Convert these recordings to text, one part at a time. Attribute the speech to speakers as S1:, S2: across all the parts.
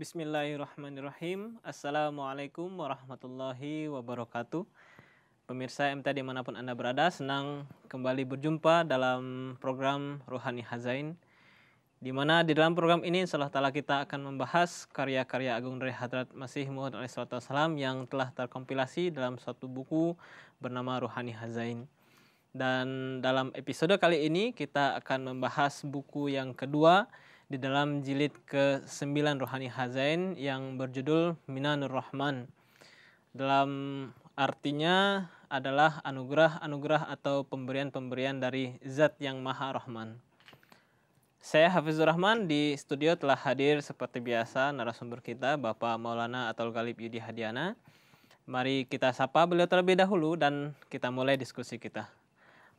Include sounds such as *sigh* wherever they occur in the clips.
S1: Bismillahirrahmanirrahim. Assalamualaikum warahmatullahi wabarakatuh. Pemirsa MT dimanapun Anda berada, senang kembali berjumpa dalam program Rohani Hazain. Di mana di dalam program ini insyaallah ta'ala kita akan membahas karya-karya agung dari Hadrat Masih Muhammad wasallam yang telah terkompilasi dalam satu buku bernama Rohani Hazain. Dan dalam episode kali ini kita akan membahas buku yang kedua, di dalam jilid ke-9 Rohani Hazain yang berjudul Minanur Rahman. Dalam artinya adalah anugerah-anugerah atau pemberian-pemberian dari zat yang maha rahman. Saya Hafizur Rahman di studio telah hadir seperti biasa narasumber kita Bapak Maulana atau Galib Yudi Hadiana. Mari kita sapa beliau terlebih dahulu dan kita mulai diskusi kita.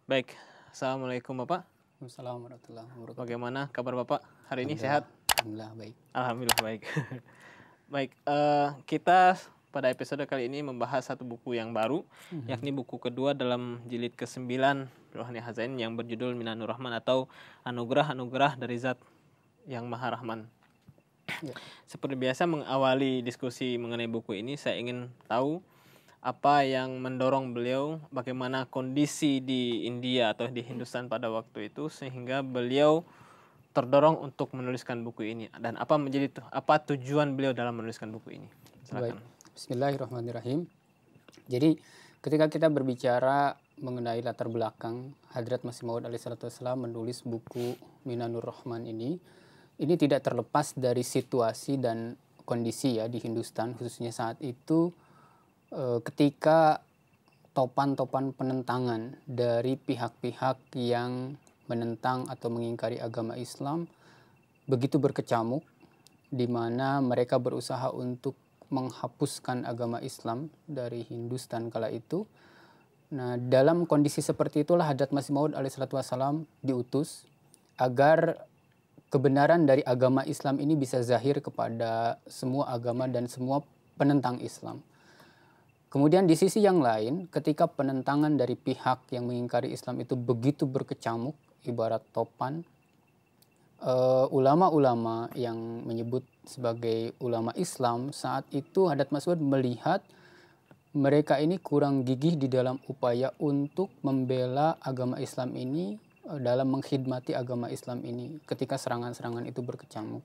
S1: Baik, Assalamualaikum Bapak.
S2: Assalamualaikum warahmatullahi wabarakatuh.
S1: Bagaimana kabar Bapak hari ini sehat? Alhamdulillah baik. Alhamdulillah baik. *laughs* baik, uh, kita pada episode kali ini membahas satu buku yang baru, mm-hmm. yakni buku kedua dalam jilid ke-9 Rohani Hazain yang berjudul Minanur Rahman atau Anugerah-anugerah dari Zat yang Maha Rahman. Yeah. Seperti biasa mengawali diskusi mengenai buku ini, saya ingin tahu apa yang mendorong beliau bagaimana kondisi di India atau di Hindustan pada waktu itu sehingga beliau terdorong untuk menuliskan buku ini dan apa menjadi apa tujuan beliau dalam menuliskan buku ini
S2: silakan Bismillahirrahmanirrahim jadi ketika kita berbicara mengenai latar belakang Hadrat Masih Maud alaihissalam menulis buku Minanur Rahman ini ini tidak terlepas dari situasi dan kondisi ya di Hindustan khususnya saat itu Eh, ketika topan-topan penentangan dari pihak-pihak yang menentang atau mengingkari agama Islam begitu berkecamuk di mana mereka berusaha untuk menghapuskan agama Islam dari Hindustan kala itu. Nah, dalam kondisi seperti itulah Hadrat Masih Maud alaihissalatu wassalam diutus agar kebenaran dari agama Islam ini bisa zahir kepada semua agama dan semua penentang Islam. Kemudian di sisi yang lain, ketika penentangan dari pihak yang mengingkari Islam itu begitu berkecamuk, ibarat topan, eh, ulama-ulama uh, yang menyebut sebagai ulama Islam saat itu hadat Masud melihat mereka ini kurang gigih di dalam upaya untuk membela agama Islam ini eh, dalam mengkhidmati agama Islam ini ketika serangan-serangan itu berkecamuk.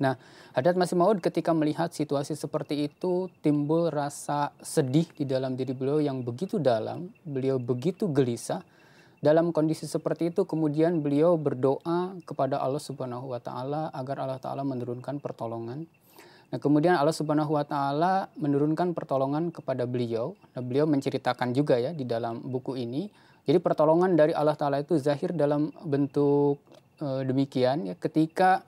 S2: Nah, Hadrat Masih Maud ketika melihat situasi seperti itu timbul rasa sedih di dalam diri beliau yang begitu dalam, beliau begitu gelisah. Dalam kondisi seperti itu kemudian beliau berdoa kepada Allah Subhanahu wa taala agar Allah taala menurunkan pertolongan. Nah, kemudian Allah Subhanahu wa taala menurunkan pertolongan kepada beliau. Nah, beliau menceritakan juga ya di dalam buku ini. Jadi pertolongan dari Allah taala itu zahir dalam bentuk e, demikian ya ketika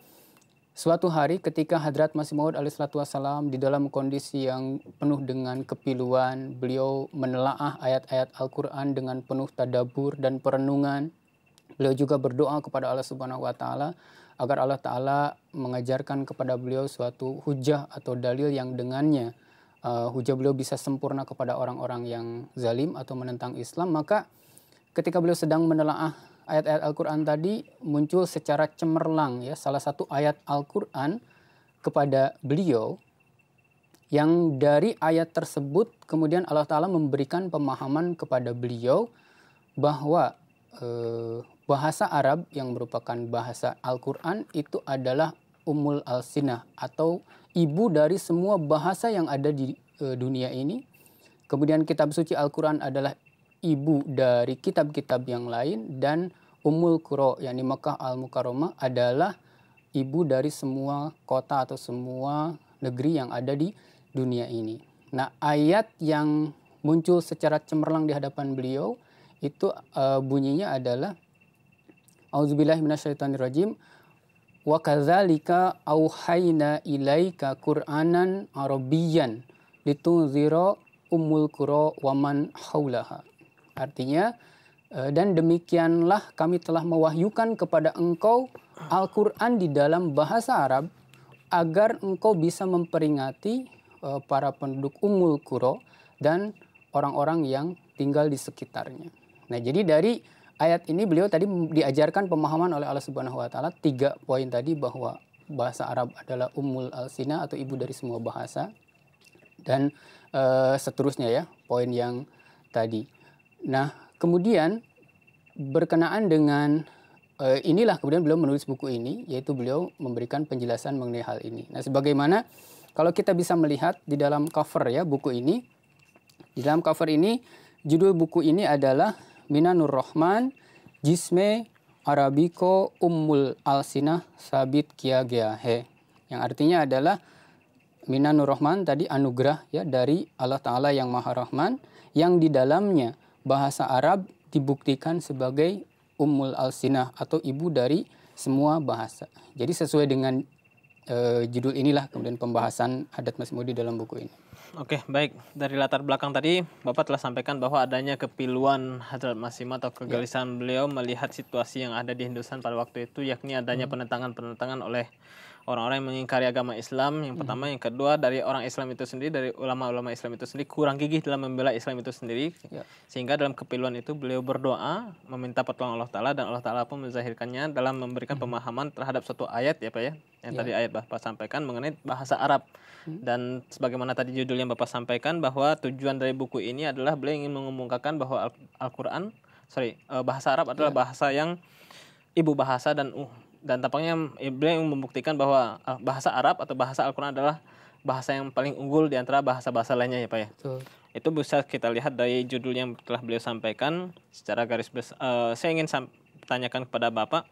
S2: Suatu hari ketika Hadrat Masih Maud salatu wassalam di dalam kondisi yang penuh dengan kepiluan, beliau menelaah ayat-ayat Al-Quran dengan penuh tadabur dan perenungan. Beliau juga berdoa kepada Allah Subhanahu wa taala agar Allah taala mengajarkan kepada beliau suatu hujah atau dalil yang dengannya uh, hujah beliau bisa sempurna kepada orang-orang yang zalim atau menentang Islam, maka ketika beliau sedang menelaah ayat-ayat Al-Quran tadi muncul secara cemerlang ya. Salah satu ayat Al-Quran kepada beliau yang dari ayat tersebut kemudian Allah Ta'ala memberikan pemahaman kepada beliau bahwa eh, bahasa Arab yang merupakan bahasa Al-Quran itu adalah umul Al-Sinah atau ibu dari semua bahasa yang ada di e, dunia ini. Kemudian kitab suci Al-Quran adalah ibu dari kitab-kitab yang lain dan Ummul Qura yakni Mekah Al-Mukarramah adalah ibu dari semua kota atau semua negeri yang ada di dunia ini. Nah, ayat yang muncul secara cemerlang di hadapan beliau itu uh, bunyinya adalah Auzubillahi minasyaitonirrajim wa kadzalika auhayna ilaika Qur'anan Arabiyyan litunzira ummul qura wa man haulaha. Artinya, eh, dan demikianlah kami telah mewahyukan kepada engkau Al-Quran di dalam bahasa Arab agar engkau bisa memperingati eh, para penduduk Umul Kuro dan orang-orang yang tinggal di sekitarnya. Nah, jadi dari ayat ini beliau tadi diajarkan pemahaman oleh Allah Subhanahu wa taala tiga poin tadi bahwa bahasa Arab adalah Ummul Al-Sina atau ibu dari semua bahasa dan e, seterusnya ya, poin yang tadi. Nah, kemudian berkenaan dengan uh, inilah kemudian beliau menulis buku ini, yaitu beliau memberikan penjelasan mengenai hal ini. Nah, sebagaimana kalau kita bisa melihat di dalam cover ya buku ini, di dalam cover ini judul buku ini adalah mina nur Rahman Jisme arabiko Ummul Alsina Sabit Kiagiahe yang artinya adalah mina nur Rahman tadi anugerah ya dari Allah Ta'ala yang Maha Rahman yang di dalamnya bahasa Arab dibuktikan sebagai ummul alsinah atau ibu dari semua bahasa. Jadi sesuai dengan e, judul inilah kemudian pembahasan adat Mas Mudi dalam buku ini.
S1: Oke, baik. Dari latar belakang tadi Bapak telah sampaikan bahwa adanya kepiluan Hadrat Masimah atau kegelisahan ya. beliau melihat situasi yang ada di Hindustan pada waktu itu yakni adanya hmm. penentangan-penentangan oleh orang-orang yang mengingkari agama Islam yang hmm. pertama, hmm. yang kedua dari orang Islam itu sendiri, dari ulama-ulama Islam itu sendiri kurang gigih dalam membela Islam itu sendiri, ya. sehingga dalam kepiluan itu beliau berdoa meminta pertolongan Allah Taala dan Allah Taala pun menzahirkannya dalam memberikan hmm. pemahaman terhadap suatu ayat ya pak ya, yang ya. tadi ayat bapak sampaikan mengenai bahasa Arab hmm. dan sebagaimana tadi judul yang bapak sampaikan bahwa tujuan dari buku ini adalah beliau ingin mengumumkan bahwa Al-Quran, sorry eh, bahasa Arab adalah ya. bahasa yang ibu bahasa dan uh, dan tampaknya ya, ibrahim membuktikan bahwa ah, bahasa Arab atau bahasa Al-Qur'an adalah bahasa yang paling unggul di antara bahasa-bahasa lainnya ya Pak ya. Betul. Itu bisa kita lihat dari judul yang telah beliau sampaikan secara garis besar. Uh, eh, saya ingin tanyakan kepada Bapak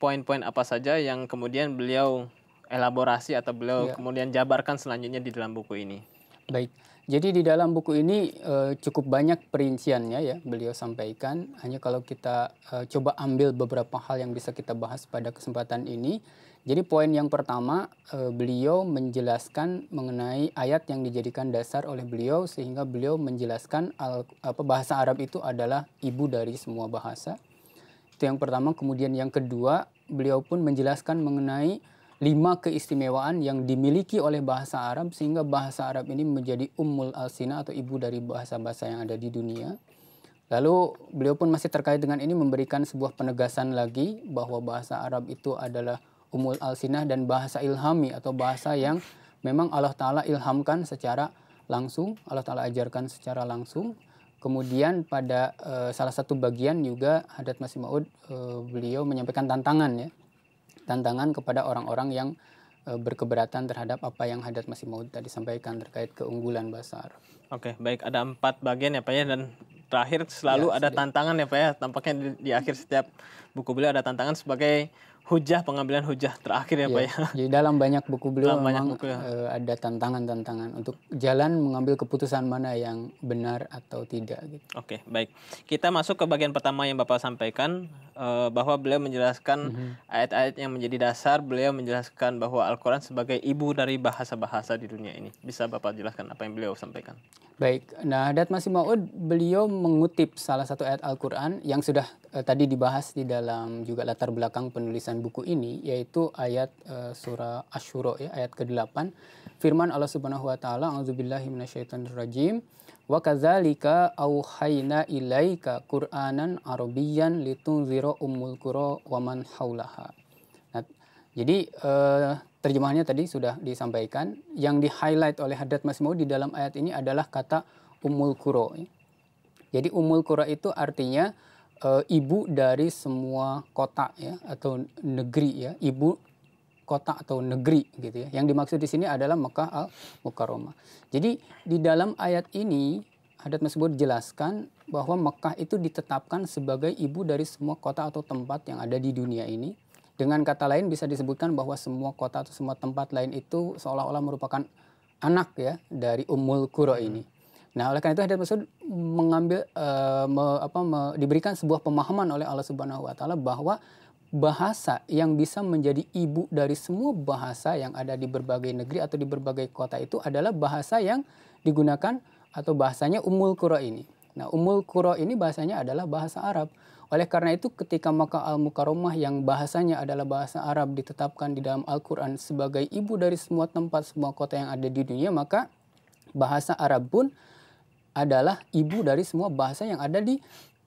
S1: poin-poin apa saja yang kemudian beliau elaborasi atau beliau ya. kemudian jabarkan selanjutnya di dalam buku ini.
S2: Baik. Jadi di dalam buku ini uh, cukup banyak perinciannya ya beliau sampaikan. Hanya kalau kita uh, coba ambil beberapa hal yang bisa kita bahas pada kesempatan ini. Jadi poin yang pertama uh, beliau menjelaskan mengenai ayat yang dijadikan dasar oleh beliau sehingga beliau menjelaskan al, apa bahasa Arab itu adalah ibu dari semua bahasa. Itu yang pertama. Kemudian yang kedua beliau pun menjelaskan mengenai lima keistimewaan yang dimiliki oleh bahasa Arab sehingga bahasa Arab ini menjadi ummul sina atau ibu dari bahasa-bahasa yang ada di dunia. Lalu beliau pun masih terkait dengan ini memberikan sebuah penegasan lagi bahwa bahasa Arab itu adalah ummul alsina dan bahasa ilhami atau bahasa yang memang Allah Ta'ala ilhamkan secara langsung, Allah Ta'ala ajarkan secara langsung. Kemudian pada uh, salah satu bagian juga Hadrat Masih Maud uh, beliau menyampaikan tantangan ya tantangan kepada orang-orang yang eh, berkeberatan terhadap apa yang Hadrat Masih mau tadi sampaikan terkait keunggulan bahasa
S1: Oke, baik ada empat bagian ya Pak ya dan terakhir selalu ya, ada sedih. tantangan ya Pak ya. Tampaknya di, di akhir setiap buku beliau ada tantangan sebagai hujah pengambilan hujah terakhir ya, ya Pak ya.
S2: Jadi ya. dalam banyak buku beliau dalam memang buku, ya. Eh, ada tantangan-tantangan untuk jalan mengambil keputusan mana yang benar atau tidak gitu.
S1: Oke, baik. Kita masuk ke bagian pertama yang Bapak sampaikan Eh, bahwa beliau menjelaskan mhm. ayat-ayat yang menjadi dasar, beliau menjelaskan bahwa Al-Qur'an sebagai ibu dari bahasa-bahasa di dunia ini. Bisa Bapak jelaskan apa yang beliau sampaikan?
S2: Baik. Nah, dat Masih Maud beliau mengutip salah satu ayat Al-Qur'an yang sudah uh, tadi dibahas di dalam juga latar belakang penulisan buku ini yaitu ayat uh, surah Asyura ya ayat ke-8. Firman Allah Subhanahu wa taala, "A'udzubillahi rajim Wa kadzalika auhayna ilaika Qur'anan Arabiyyan litunzira ummul qura wa man haulaha. Nah, jadi uh, eh, terjemahannya tadi sudah disampaikan. Yang di-highlight oleh Hadrat Mas Maud di dalam ayat ini adalah kata ummul qura. Jadi ummul qura itu artinya e, ibu dari semua kota ya atau negeri ya, ibu kota atau negeri gitu ya. Yang dimaksud di sini adalah Mekah al Mukarramah. Jadi di dalam ayat ini adat tersebut jelaskan bahwa Mekah itu ditetapkan sebagai ibu dari semua kota atau tempat yang ada di dunia ini. Dengan kata lain bisa disebutkan bahwa semua kota atau semua tempat lain itu seolah-olah merupakan anak ya dari Ummul Qura hmm. ini. Nah, oleh karena itu Hadat tersebut mengambil uh, me, apa, me, diberikan sebuah pemahaman oleh Allah Subhanahu wa taala bahwa bahasa yang bisa menjadi ibu dari semua bahasa yang ada di berbagai negeri atau di berbagai kota itu adalah bahasa yang digunakan atau bahasanya Ummul Qura ini. Nah, Ummul Qura ini bahasanya adalah bahasa Arab. Oleh karena itu ketika maka Al-Mukarramah yang bahasanya adalah bahasa Arab ditetapkan di dalam Al-Qur'an sebagai ibu dari semua tempat, semua kota yang ada di dunia, maka bahasa Arab pun adalah ibu dari semua bahasa yang ada di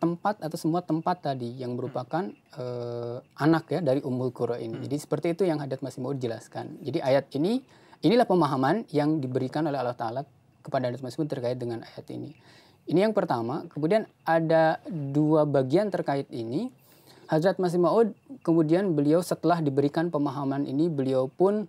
S2: tempat atau semua tempat tadi yang merupakan uh, anak ya dari Ummul Qura ini. Hmm. Jadi seperti itu yang hadrat masih Maud jelaskan. Jadi ayat ini inilah pemahaman yang diberikan oleh Allah Taala kepada hadrat Masih terkait dengan ayat ini. Ini yang pertama. Kemudian ada dua bagian terkait ini. hadrat Masih Maud kemudian beliau setelah diberikan pemahaman ini beliau pun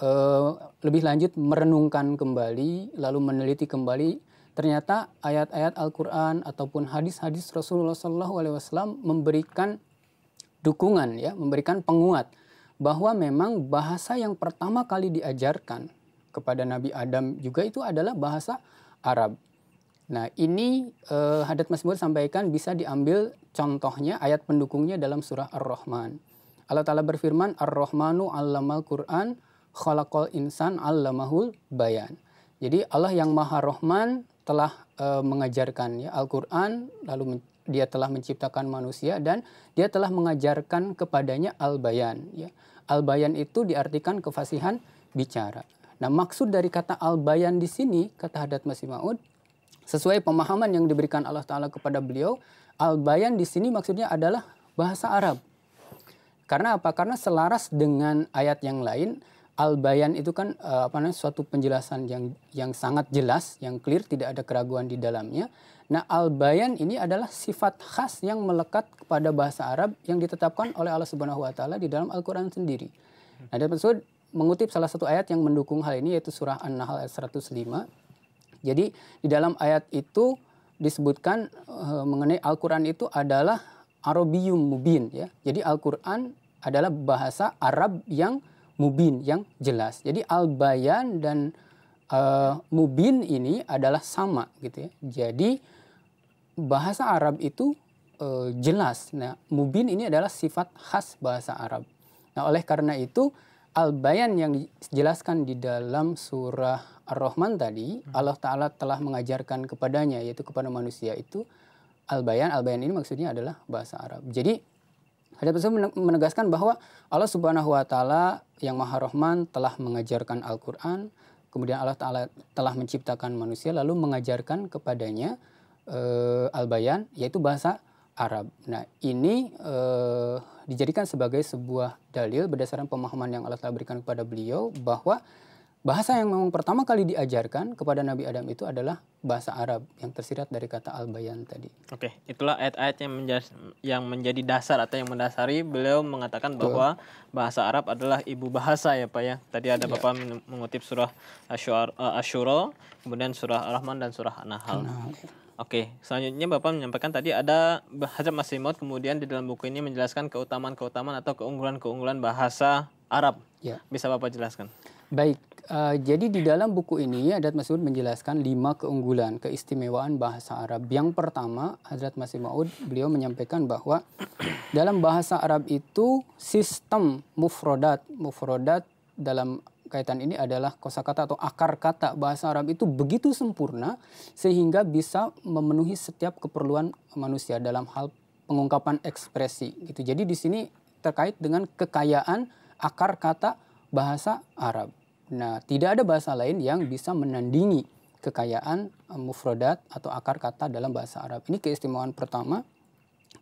S2: uh, lebih lanjut merenungkan kembali lalu meneliti kembali ternyata ayat-ayat Al-Quran ataupun hadis-hadis Rasulullah SAW memberikan dukungan ya, memberikan penguat bahwa memang bahasa yang pertama kali diajarkan kepada Nabi Adam juga itu adalah bahasa Arab. Nah ini eh, Hadat Mas sampaikan bisa diambil contohnya ayat pendukungnya dalam surah Ar-Rahman. Allah Ta'ala berfirman, Ar-Rahmanu allamal Qur'an khalaqal insan allamahul bayan. Jadi Allah yang maha Rohman telah e, mengajarkan ya Al-Qur'an lalu dia telah menciptakan manusia dan dia telah mengajarkan kepadanya al-bayan ya. Al-bayan itu diartikan kefasihan bicara. Nah, maksud dari kata al-bayan di sini kata Hadat Masih Maud sesuai pemahaman yang diberikan Allah taala kepada beliau, al-bayan di sini maksudnya adalah bahasa Arab. Karena apa? Karena selaras dengan ayat yang lain al-bayan itu kan uh, apa namanya suatu penjelasan yang yang sangat jelas, yang clear, tidak ada keraguan di dalamnya. Nah, al-bayan ini adalah sifat khas yang melekat kepada bahasa Arab yang ditetapkan oleh Allah Subhanahu wa taala di dalam Al-Qur'an sendiri. Nah, dan maksud mengutip salah satu ayat yang mendukung hal ini yaitu surah An-Nahl ayat 105. Jadi, di dalam ayat itu disebutkan uh, mengenai Al-Qur'an itu adalah Arabium mubin ya. Jadi Al-Qur'an adalah bahasa Arab yang mubin yang jelas. Jadi al-bayan dan uh, mubin ini adalah sama gitu ya. Jadi bahasa Arab itu uh, jelas. Nah, mubin ini adalah sifat khas bahasa Arab. Nah, oleh karena itu al-bayan yang dijelaskan di dalam surah Ar-Rahman tadi, Allah taala telah mengajarkan kepadanya yaitu kepada manusia itu al-bayan. Al-bayan ini maksudnya adalah bahasa Arab. Jadi Hadis tersebut menegaskan bahwa Allah Subhanahu wa taala yang Maha Rahman telah mengajarkan Al-Qur'an, kemudian Allah taala telah menciptakan manusia lalu mengajarkan kepadanya e, al-bayan yaitu bahasa Arab. Nah, ini e, dijadikan sebagai sebuah dalil berdasarkan pemahaman yang Allah telah berikan kepada beliau bahwa bahasa yang memang pertama kali diajarkan kepada Nabi Adam itu adalah bahasa Arab yang tersirat dari kata al-bayan tadi. Oke, okay. itulah
S1: ayat-ayat yang menjadi, yang menjadi dasar atau yang mendasari beliau mengatakan Betul. bahwa bahasa Arab adalah ibu bahasa ya Pak ya. Tadi ada ya. Bapak mengutip surah eh, Asyura, uh, kemudian surah Ar-Rahman dan surah An-Nahl. Nah, okay. Oke, selanjutnya Bapak menyampaikan tadi ada Hazrat Masimot kemudian di dalam buku ini menjelaskan keutamaan-keutamaan atau keunggulan-keunggulan bahasa Arab. Ya. Bisa Bapak jelaskan?
S2: Baik, Uh, jadi di dalam buku ini Hadrat Masud menjelaskan lima keunggulan keistimewaan bahasa Arab. Yang pertama, Hadrat Masih beliau menyampaikan bahwa dalam bahasa Arab itu sistem mufrodat, mufrodat dalam kaitan ini adalah kosakata atau akar kata bahasa Arab itu begitu sempurna sehingga bisa memenuhi setiap keperluan manusia dalam hal pengungkapan ekspresi gitu. Jadi di sini terkait dengan kekayaan akar kata bahasa Arab. Nah, tidak ada bahasa lain yang bisa menandingi kekayaan eh, mufrodat atau akar kata dalam bahasa Arab. Ini keistimewaan pertama.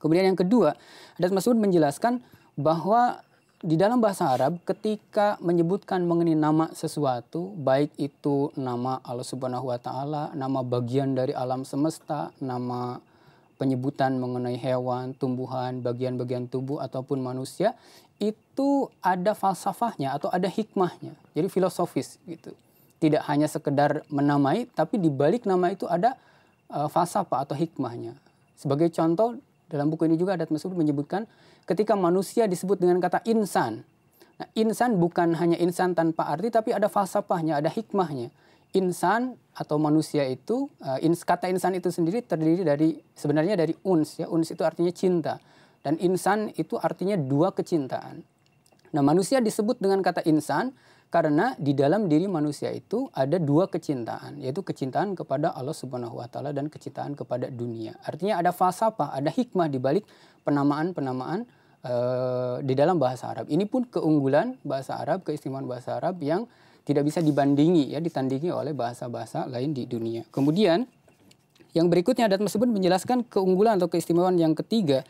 S2: Kemudian yang kedua, Adat Mas'ud menjelaskan bahwa di dalam bahasa Arab ketika menyebutkan mengenai nama sesuatu, baik itu nama Allah Subhanahu wa taala, nama bagian dari alam semesta, nama penyebutan mengenai hewan, tumbuhan, bagian-bagian tubuh ataupun manusia, itu ada falsafahnya atau ada hikmahnya. Jadi filosofis gitu. Tidak hanya sekedar menamai, tapi di balik nama itu ada uh, falsafah atau hikmahnya. Sebagai contoh, dalam buku ini juga ada Masud menyebutkan ketika manusia disebut dengan kata insan. Nah, insan bukan hanya insan tanpa arti, tapi ada falsafahnya, ada hikmahnya. Insan atau manusia itu, eh, kata insan itu sendiri terdiri dari sebenarnya dari uns ya, uns itu artinya cinta. Dan insan itu artinya dua kecintaan. Nah, manusia disebut dengan kata insan karena di dalam diri manusia itu ada dua kecintaan, yaitu kecintaan kepada Allah Subhanahu wa taala dan kecintaan kepada dunia. Artinya ada falsafah, ada hikmah di balik penamaan-penamaan uh, di dalam bahasa Arab. Ini pun keunggulan bahasa Arab, keistimewaan bahasa Arab yang tidak bisa dibandingi ya ditandingi oleh bahasa-bahasa lain di dunia. Kemudian yang berikutnya adat tersebut menjelaskan keunggulan atau keistimewaan yang ketiga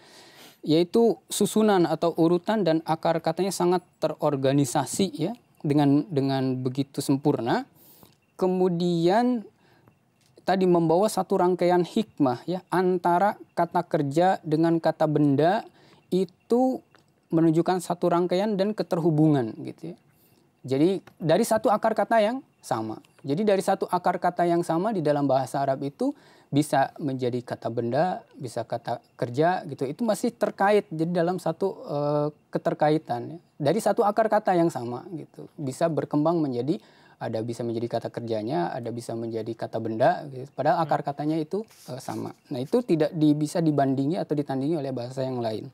S2: yaitu susunan atau urutan dan akar katanya sangat terorganisasi ya dengan dengan begitu sempurna. Kemudian tadi membawa satu rangkaian hikmah ya antara kata kerja dengan kata benda itu menunjukkan satu rangkaian dan keterhubungan gitu ya. Jadi dari satu akar kata yang sama. Jadi dari satu akar kata yang sama di dalam bahasa Arab itu bisa menjadi kata benda, bisa kata kerja gitu. Itu masih terkait jadi dalam satu uh, keterkaitan ya. dari satu akar kata yang sama gitu. Bisa berkembang menjadi ada bisa menjadi kata kerjanya, ada bisa menjadi kata benda gitu. Padahal akar hmm. katanya itu uh, sama. Nah, itu tidak di, bisa dibandingi atau ditandingi oleh bahasa yang lain.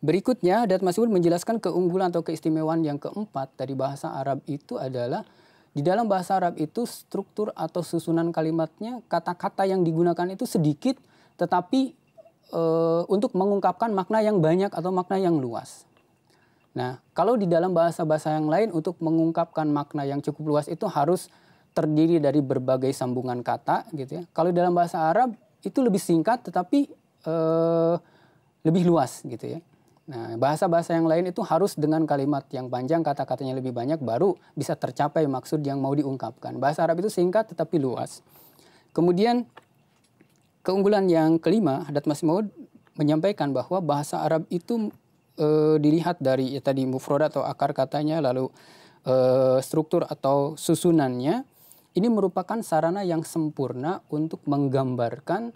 S2: Berikutnya, Dat menjelaskan keunggulan atau keistimewaan yang keempat dari bahasa Arab itu adalah di dalam bahasa Arab itu struktur atau susunan kalimatnya, kata-kata yang digunakan itu sedikit tetapi e, untuk mengungkapkan makna yang banyak atau makna yang luas. Nah, kalau di dalam bahasa-bahasa yang lain untuk mengungkapkan makna yang cukup luas itu harus terdiri dari berbagai sambungan kata gitu ya. Kalau dalam bahasa Arab itu lebih singkat tetapi e, lebih luas gitu ya. Nah, bahasa-bahasa yang lain itu harus dengan kalimat yang panjang, kata-katanya lebih banyak, baru bisa tercapai maksud yang mau diungkapkan. Bahasa Arab itu singkat tetapi luas. Kemudian, keunggulan yang kelima, Hadat Mas Maud menyampaikan bahwa bahasa Arab itu e, dilihat dari ya, tadi mufroda atau akar katanya, lalu e, struktur atau susunannya. Ini merupakan sarana yang sempurna untuk menggambarkan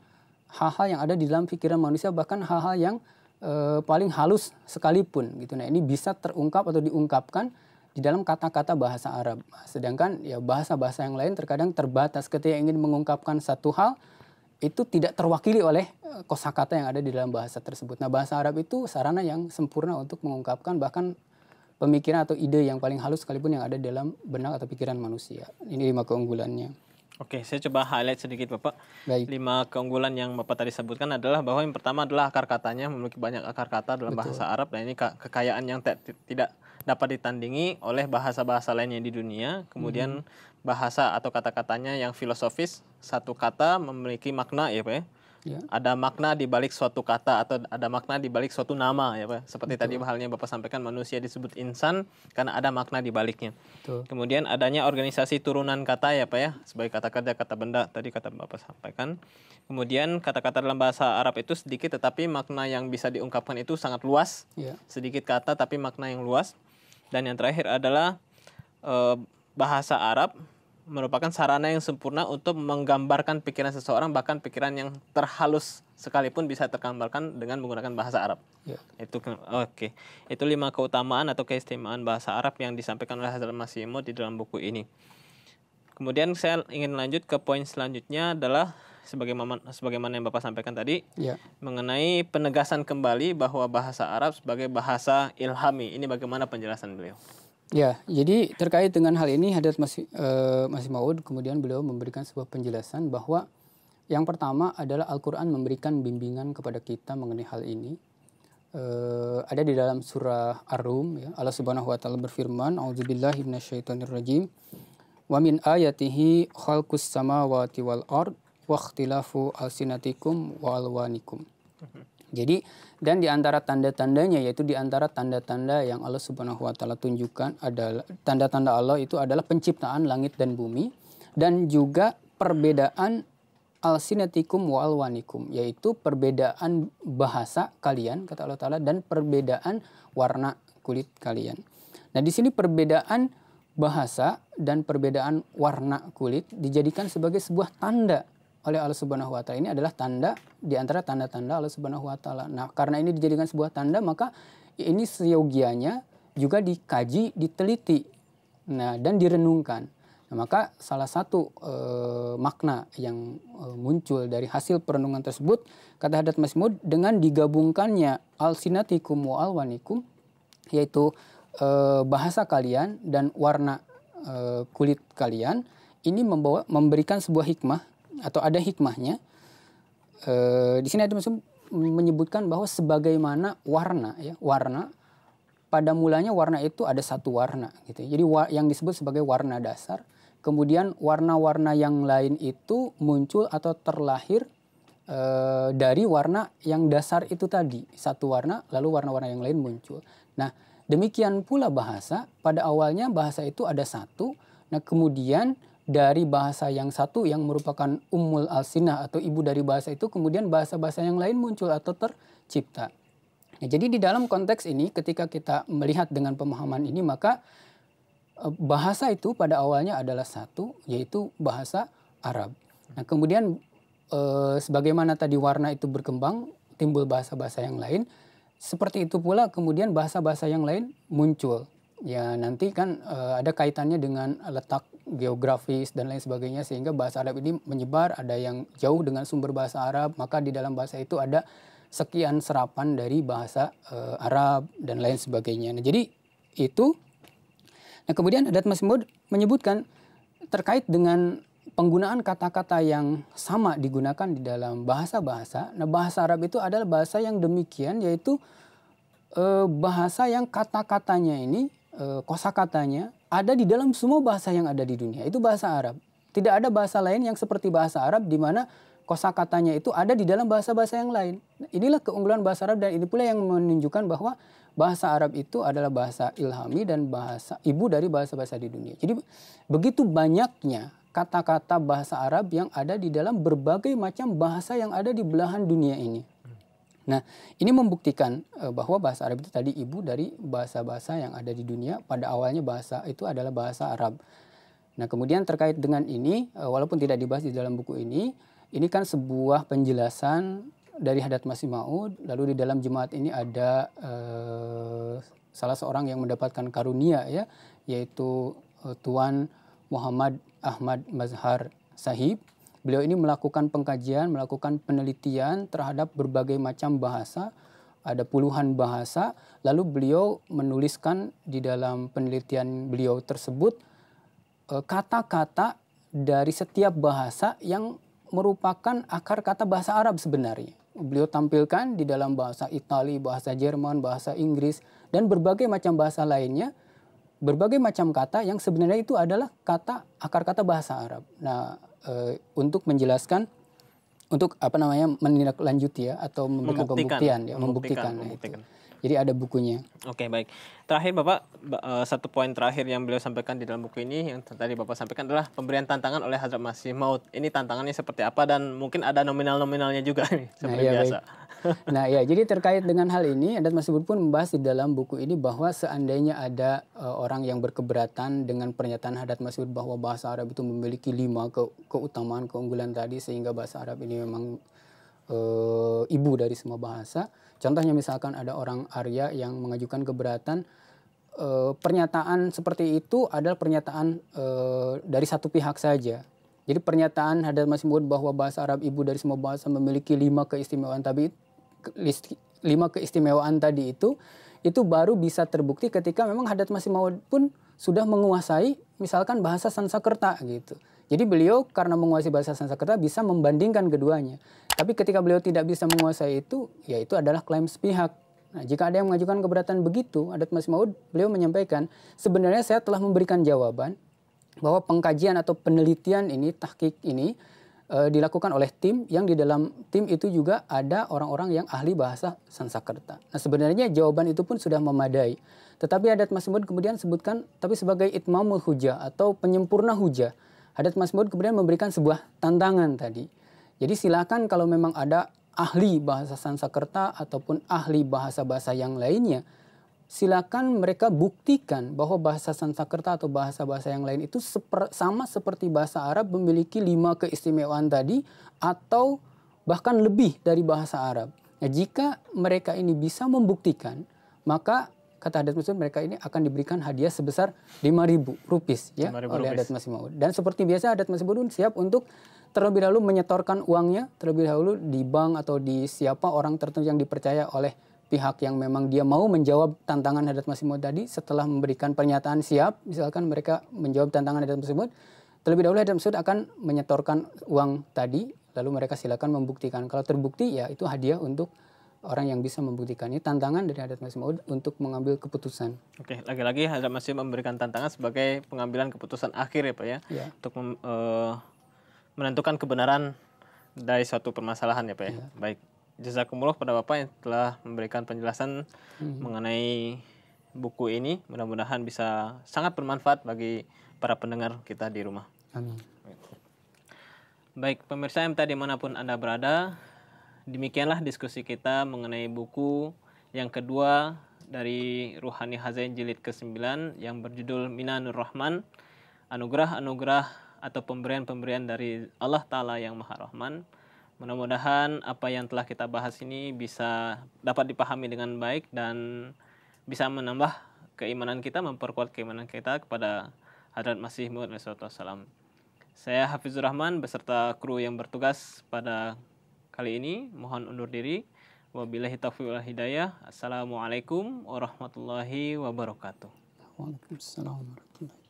S2: hal-hal yang ada di dalam pikiran manusia, bahkan hal-hal yang e, paling halus sekalipun gitu. Nah, ini bisa terungkap atau diungkapkan di dalam kata-kata bahasa Arab. Sedangkan ya bahasa-bahasa yang lain terkadang terbatas ketika ingin mengungkapkan satu hal itu tidak terwakili oleh eh, kosakata yang ada di dalam bahasa tersebut. Nah, bahasa Arab itu sarana yang sempurna untuk mengungkapkan bahkan pemikiran atau ide yang paling halus sekalipun yang ada dalam benak atau pikiran manusia. Ini lima keunggulannya.
S1: Oke, saya coba highlight sedikit Bapak. Baik. Lima keunggulan yang Bapak tadi sebutkan adalah bahwa yang pertama adalah akar katanya memiliki banyak akar kata dalam Betul. bahasa Arab dan ini kekayaan yang tidak dapat ditandingi oleh bahasa-bahasa lainnya di dunia. Kemudian hmm. bahasa atau kata-katanya yang filosofis, satu kata memiliki makna ya Pak ya yeah. Ada makna di balik suatu kata atau ada makna di balik suatu nama ya Pak. Seperti Betul. tadi halnya Bapak sampaikan manusia disebut insan karena ada makna di baliknya. Kemudian adanya organisasi turunan kata ya Pak ya, sebagai kata kerja, kata benda tadi kata Bapak sampaikan. Kemudian kata-kata dalam bahasa Arab itu sedikit tetapi makna yang bisa diungkapkan itu sangat luas. yeah. Sedikit kata tapi makna yang luas. Dan yang terakhir adalah e, bahasa Arab merupakan sarana yang sempurna untuk menggambarkan pikiran seseorang bahkan pikiran yang terhalus sekalipun bisa tergambarkan dengan menggunakan bahasa Arab. Ya. Itu oke. Okay. Itu lima keutamaan atau keistimewaan bahasa Arab yang disampaikan oleh Hazrat Masimo di dalam buku ini. Kemudian saya ingin lanjut ke poin selanjutnya adalah sebagaimana sebagaimana yang Bapak sampaikan tadi ya. mengenai penegasan kembali bahwa bahasa Arab sebagai bahasa ilhami. Ini bagaimana penjelasan beliau?
S2: Ya, jadi terkait dengan hal ini Hadrat Masih uh, eh, Mas Maud kemudian beliau memberikan sebuah penjelasan bahwa yang pertama adalah Al-Quran memberikan bimbingan kepada kita mengenai hal ini. Uh, ada di dalam surah Ar-Rum, ya. Allah Subhanahu wa taala berfirman, "Auzubillahi minasyaitonirrajim. Wa min ayatihi khalqus wa tiwal ard wa ikhtilafu alsinatikum wa alwanikum." Mhm. Jadi dan di antara tanda-tandanya yaitu di antara tanda-tanda yang Allah Subhanahu wa taala tunjukkan adalah tanda-tanda Allah itu adalah penciptaan langit dan bumi dan juga perbedaan al-sinatikum wa alwanikum yaitu perbedaan bahasa kalian kata Allah taala dan perbedaan warna kulit kalian. Nah, di sini perbedaan bahasa dan perbedaan warna kulit dijadikan sebagai sebuah tanda oleh Allah Subhanahu wa taala ini adalah tanda di antara tanda-tanda Allah Subhanahu wa taala. Nah, karena ini dijadikan sebuah tanda, maka ini seyogianya juga dikaji, diteliti. Nah, dan direnungkan. Nah, maka salah satu e, makna yang e, muncul dari hasil perenungan tersebut kata Hadat Masmud dengan digabungkannya al al-sinatikum wa alwanikum yaitu e, bahasa kalian dan warna e, kulit kalian ini membawa memberikan sebuah hikmah atau ada hikmahnya. E, di sini ada menyebutkan bahwa sebagaimana warna ya, warna pada mulanya warna itu ada satu warna gitu. Ya. Jadi wa yang disebut sebagai warna dasar. Kemudian warna-warna yang lain itu muncul atau terlahir e, dari warna yang dasar itu tadi. Satu warna lalu warna-warna yang lain muncul. Nah, demikian pula bahasa, pada awalnya bahasa itu ada satu. Nah, kemudian dari bahasa yang satu yang merupakan umul sina atau ibu dari bahasa itu kemudian bahasa-bahasa yang lain muncul atau tercipta. Nah, jadi di dalam konteks ini ketika kita melihat dengan pemahaman ini maka eh, bahasa itu pada awalnya adalah satu yaitu bahasa Arab. Nah, kemudian e, sebagaimana tadi warna itu berkembang timbul bahasa-bahasa yang lain, seperti itu pula kemudian bahasa-bahasa yang lain muncul. Ya nanti kan e, ada kaitannya dengan letak geografis dan lain sebagainya sehingga bahasa Arab ini menyebar ada yang jauh dengan sumber bahasa Arab maka di dalam bahasa itu ada sekian serapan dari bahasa e, Arab dan lain sebagainya. Nah, jadi itu nah kemudian Adat Masimud menyebutkan terkait dengan penggunaan kata-kata yang sama digunakan di dalam bahasa-bahasa. Nah, bahasa Arab itu adalah bahasa yang demikian yaitu e, bahasa yang kata-katanya ini Eh, kosakatanya ada di dalam semua bahasa yang ada di dunia. Itu bahasa Arab. Tidak ada bahasa lain yang seperti bahasa Arab di mana kosakatanya itu ada di dalam bahasa-bahasa yang lain. Nah, inilah keunggulan bahasa Arab dan ini pula yang menunjukkan bahwa bahasa Arab itu adalah bahasa ilhami dan bahasa ibu dari bahasa-bahasa di dunia. Jadi begitu banyaknya kata-kata bahasa Arab yang ada di dalam berbagai macam bahasa yang ada di belahan dunia ini. Nah, ini membuktikan eh, bahwa bahasa Arab itu tadi ibu dari bahasa-bahasa yang ada di dunia. Pada awalnya bahasa itu adalah bahasa Arab. Nah, kemudian terkait dengan ini, eh, walaupun tidak dibahas di dalam buku ini, ini kan sebuah penjelasan dari Hadat Masih Maud. Lalu di dalam jemaat ini ada eh, salah seorang yang mendapatkan karunia ya, yaitu eh, Tuan Muhammad Ahmad Mazhar Sahib Beliau ini melakukan pengkajian, melakukan penelitian terhadap berbagai macam bahasa, ada puluhan bahasa, lalu beliau menuliskan di dalam penelitian beliau tersebut eh, kata-kata dari setiap bahasa yang merupakan akar kata bahasa Arab sebenarnya. Beliau tampilkan di dalam bahasa Italia, bahasa Jerman, bahasa Inggris, dan berbagai macam bahasa lainnya berbagai macam kata yang sebenarnya itu adalah kata akar kata bahasa Arab. Nah, uh, untuk menjelaskan untuk apa namanya menindaklanjuti ya atau memberikan membuktikan, pembuktian ya membuktikan, membuktikan, ya, membuktikan. Itu. Jadi ada bukunya.
S1: Oke, okay, baik. Terakhir Bapak, eh, satu poin terakhir yang beliau sampaikan di dalam buku ini yang tadi Bapak sampaikan adalah pemberian tantangan oleh Hazrat Masih Maut. Ini tantangannya seperti apa dan mungkin ada nominal-nominalnya juga nih nah, seperti nah, iya, biasa. Baik.
S2: Nah, ya, jadi terkait dengan hal ini Adat Mas pun membahas di dalam buku ini bahwa seandainya ada uh, orang yang berkeberatan dengan pernyataan Hadat Mas bahwa bahasa Arab itu memiliki lima ke keutamaan, keunggulan tadi sehingga bahasa Arab ini memang e, ibu dari semua bahasa. Contohnya misalkan ada orang Arya yang mengajukan keberatan e, pernyataan seperti itu adalah pernyataan e, dari satu pihak saja. Jadi pernyataan masih Masimud bahwa bahasa Arab ibu dari semua bahasa memiliki lima keistimewaan tadi lima keistimewaan tadi itu itu baru bisa terbukti ketika memang Hadat Masimud pun sudah menguasai misalkan bahasa Sanskerta gitu. Jadi beliau karena menguasai bahasa Sanskerta bisa membandingkan keduanya. Tapi ketika beliau tidak bisa menguasai itu, ya itu adalah klaim sepihak. Nah, jika ada yang mengajukan keberatan begitu, Adat Mas Maud, beliau menyampaikan, sebenarnya saya telah memberikan jawaban bahwa pengkajian atau penelitian ini, tahkik ini, e, dilakukan oleh tim yang di dalam tim itu juga ada orang-orang yang ahli bahasa Sansakerta. Nah sebenarnya jawaban itu pun sudah memadai. Tetapi Adat Mas Maud kemudian sebutkan, tapi sebagai itmamul hujah atau penyempurna hujah. Hadat Masbud kemudian memberikan sebuah tantangan tadi. Jadi silakan kalau memang ada ahli bahasa Sanskerta ataupun ahli bahasa-bahasa yang lainnya, silakan mereka buktikan bahwa bahasa Sanskerta atau bahasa-bahasa yang lain itu seper, sama seperti bahasa Arab memiliki lima keistimewaan tadi atau bahkan lebih dari bahasa Arab. Nah, jika mereka ini bisa membuktikan, maka kata adat Muslim mereka ini akan diberikan hadiah sebesar lima ribu rupis ya 5 oleh adat Masih Maud. Dan seperti biasa adat Masih Maud siap untuk terlebih dahulu menyetorkan uangnya terlebih dahulu di bank atau di siapa orang tertentu yang dipercaya oleh pihak yang memang dia mau menjawab tantangan adat Masih Maud tadi setelah memberikan pernyataan siap misalkan mereka menjawab tantangan adat Masih Maud terlebih dahulu adat Masih Maud akan menyetorkan uang tadi lalu mereka silakan membuktikan kalau terbukti ya itu hadiah untuk orang yang bisa membuktikan ini tantangan dari Hadrat nasional Maud untuk mengambil keputusan.
S1: Oke, lagi-lagi adat masih memberikan tantangan sebagai pengambilan keputusan akhir ya Pak ya, ya. untuk mem, e, menentukan kebenaran dari suatu permasalahan ya Pak ya. ya. Baik, jazakumullah pada Bapak yang telah memberikan penjelasan hmm. mengenai buku ini. Mudah-mudahan bisa sangat bermanfaat bagi para pendengar kita di rumah. Amin. Baik, pemirsa MTA dimanapun Anda berada, demikianlah diskusi kita mengenai buku yang kedua dari Ruhani Hazain Jilid ke-9 yang berjudul Minanur Rahman, Anugerah-Anugerah atau Pemberian-Pemberian dari Allah Ta'ala yang Maha Rahman. Mudah-mudahan apa yang telah kita bahas ini bisa dapat dipahami dengan baik dan bisa menambah keimanan kita, memperkuat keimanan kita kepada Hadrat Masih Muhammad SAW. Saya Hafizur Rahman beserta kru yang bertugas pada kali ini. Mohon undur diri. Wabillahi taufiq wal hidayah. Assalamualaikum warahmatullahi wabarakatuh.
S2: Waalaikumsalam warahmatullahi wabarakatuh.